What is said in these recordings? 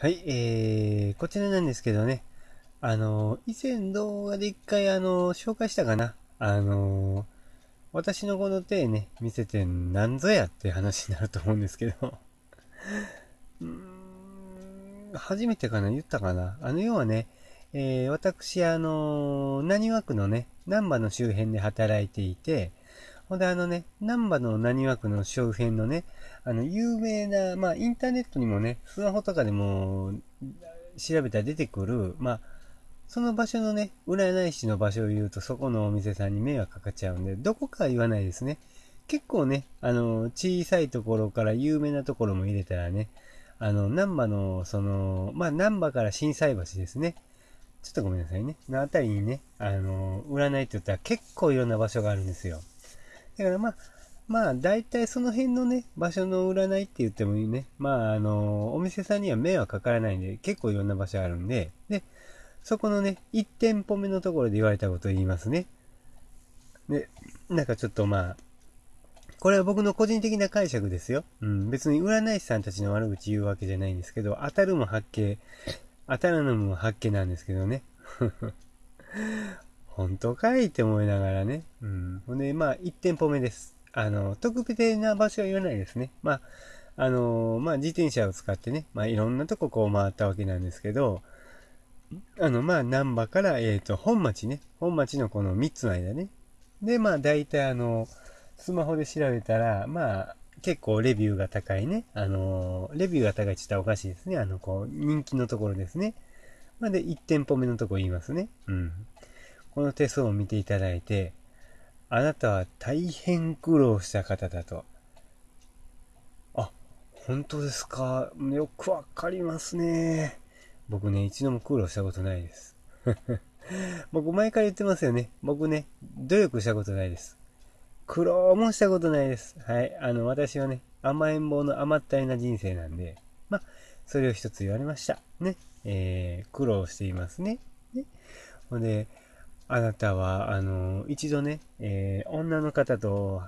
はい、えー、こちらなんですけどね、あの、以前動画で一回、あの、紹介したかな。あの、私のこの手ね、見せてなんぞやって話になると思うんですけど、うーん、初めてかな、言ったかな。あの、要はね、えー、私、あの、何枠のね、難波の周辺で働いていて、ほんであのね、南波の何枠の周辺のね、あの、有名な、まあ、インターネットにもね、スマホとかでも、調べたら出てくる、まあ、その場所のね、占い師の場所を言うと、そこのお店さんに迷惑かかっちゃうんで、どこかは言わないですね。結構ね、あの、小さいところから有名なところも入れたらね、あの、南波の、その、まあ、南波から震災橋ですね。ちょっとごめんなさいね。のあたりにね、あの、占いって言ったら結構いろんな場所があるんですよ。だからまあ、まあ、大体その辺のね、場所の占いって言ってもいいね。まあ、あの、お店さんには迷惑かからないんで、結構いろんな場所あるんで、で、そこのね、1店舗目のところで言われたことを言いますね。で、なんかちょっとまあ、これは僕の個人的な解釈ですよ。うん、別に占い師さんたちの悪口言うわけじゃないんですけど、当たるも発見、当たらぬも発見なんですけどね。本当かいって思いながらね。うん。ほんで、まあ、1店舗目です。あの、特別な場所は言わないですね。まあ、あの、まあ、自転車を使ってね、まあ、いろんなとここう回ったわけなんですけど、あの、まあ、難波から、えっ、ー、と、本町ね。本町のこの3つの間ね。で、まあ、大体あの、スマホで調べたら、まあ、結構レビューが高いね。あの、レビューが高いって言ったらおかしいですね。あの、こう、人気のところですね。まあ、で、1店舗目のとこ言いますね。うん。この手相を見ていただいて、あなたは大変苦労した方だと。あ、本当ですか。よくわかりますね。僕ね、一度も苦労したことないです。僕前から言ってますよね。僕ね、努力したことないです。苦労もしたことないです。はい。あの、私はね、甘えん坊の甘ったりな人生なんで、まあ、それを一つ言われました。ね。えー、苦労していますね。ね。ほんで、あなたは、あの、一度ね、えー、女の方と、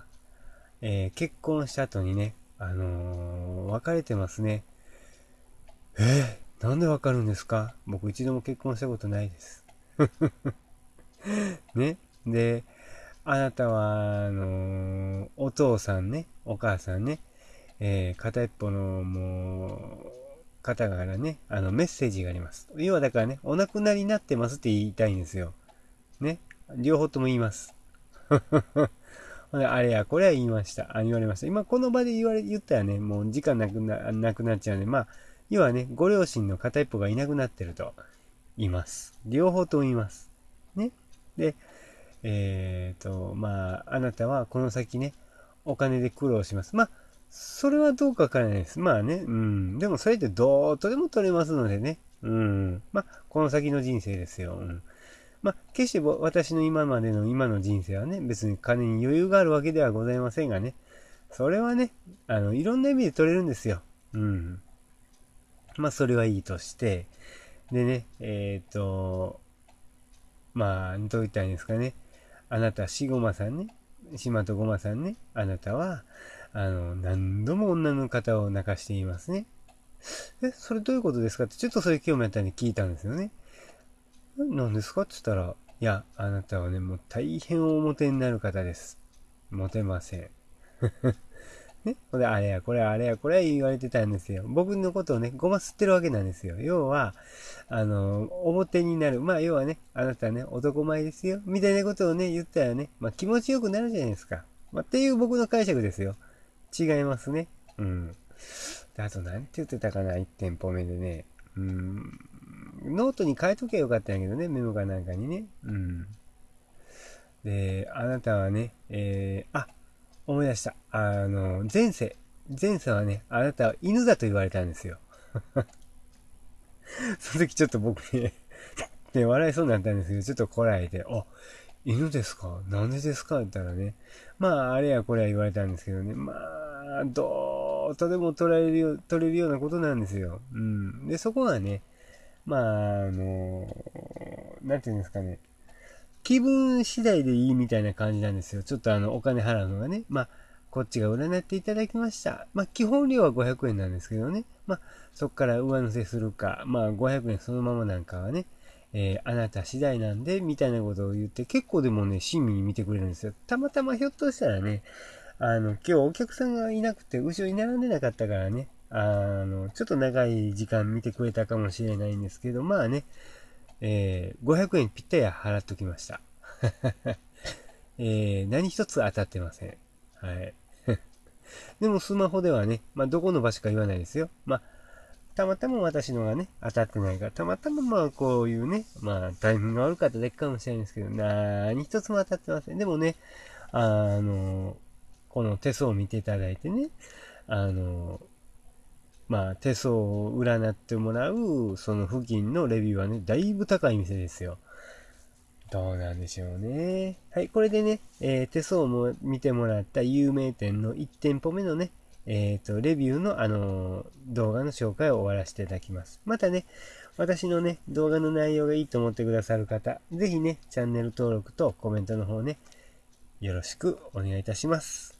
えー、結婚した後にね、あのー、別れてますね。えー、なんでわかるんですか僕一度も結婚したことないです。ね。で、あなたは、あのー、お父さんね、お母さんね、えー、片一方の、もう、方からね、あの、メッセージがあります。要はだからね、お亡くなりになってますって言いたいんですよ。ね。両方とも言います。あれや、これは言いました。あ、言われました。今、この場で言われ、言ったらね、もう時間なくな、なくなっちゃうんで、まあ、要はね、ご両親の片一方がいなくなってると言います。両方とも言います。ね。で、えっ、ー、と、まあ、あなたはこの先ね、お金で苦労します。まあ、それはどうかわからないです。まあね、うん。でもそれってどうとでも取れますのでね。うん。まあ、この先の人生ですよ。うん。まあ、決して私の今までの今の人生はね、別に金に余裕があるわけではございませんがね、それはね、あの、いろんな意味で取れるんですよ。うん。まあ、それはいいとして、でね、えっ、ー、と、まあ、どう言ったらいいんですかね。あなた、しごまさんね、島とごまさんね、あなたは、あの、何度も女の方を泣かしていますね。え、それどういうことですかって、ちょっとそれ今日もやったんで聞いたんですよね。なんですかって言ったら、いや、あなたはね、もう大変表になる方です。モテません。ね、これあれやこれあれやこれ言われてたんですよ。僕のことをね、ごま吸ってるわけなんですよ。要は、あの、表になる。まあ、要はね、あなたね、男前ですよ。みたいなことをね、言ったらね、まあ、気持ちよくなるじゃないですか。まあ、っていう僕の解釈ですよ。違いますね。うん。であと、なんて言ってたかな、1店舗目でね。うん、ノートに書いとけばよかったんやけどね、メモかなんかにね。うん。で、あなたはね、えー、あ、思い出した。あの、前世。前世はね、あなたは犬だと言われたんですよ。その時ちょっと僕ねで 笑いそうになったんですけど、ちょっとこらえて、あ、犬ですかなんでですかって言ったらね、まあ、あれやこれや言われたんですけどね、まあ、どうとでも取られるよ、取れるようなことなんですよ。うん。で、そこがね、まあ、あの、なんていうんですかね。気分次第でいいみたいな感じなんですよ。ちょっとあの、お金払うのがね。まあ、こっちが占っていただきました。まあ、基本料は500円なんですけどね。まあ、そこから上乗せするか、まあ、500円そのままなんかはね、えー、あなた次第なんで、みたいなことを言って、結構でもね、親身に見てくれるんですよ。たまたまひょっとしたらね、あの、今日お客さんがいなくて、後ろに並んでなかったからね、あの、ちょっと長い時間見てくれたかもしれないんですけど、まあね、えー、500円ぴったり払っときました。えー、何一つ当たってません。はい。でもスマホではね、まあ、どこの場所か言わないですよ。まあ、たまたま私のがね、当たってないから、たまたままあこういうね、まあタイミングが悪かっただけかもしれないんですけど、何一つも当たってません。でもね、あの、この手相を見ていただいてね、あの、まあ、手相を占ってもらう、その付近のレビューはね、だいぶ高い店ですよ。どうなんでしょうね。はい、これでね、えー、手相も見てもらった有名店の1店舗目のね、えっ、ー、と、レビューのあのー、動画の紹介を終わらせていただきます。またね、私のね、動画の内容がいいと思ってくださる方、ぜひね、チャンネル登録とコメントの方ね、よろしくお願いいたします。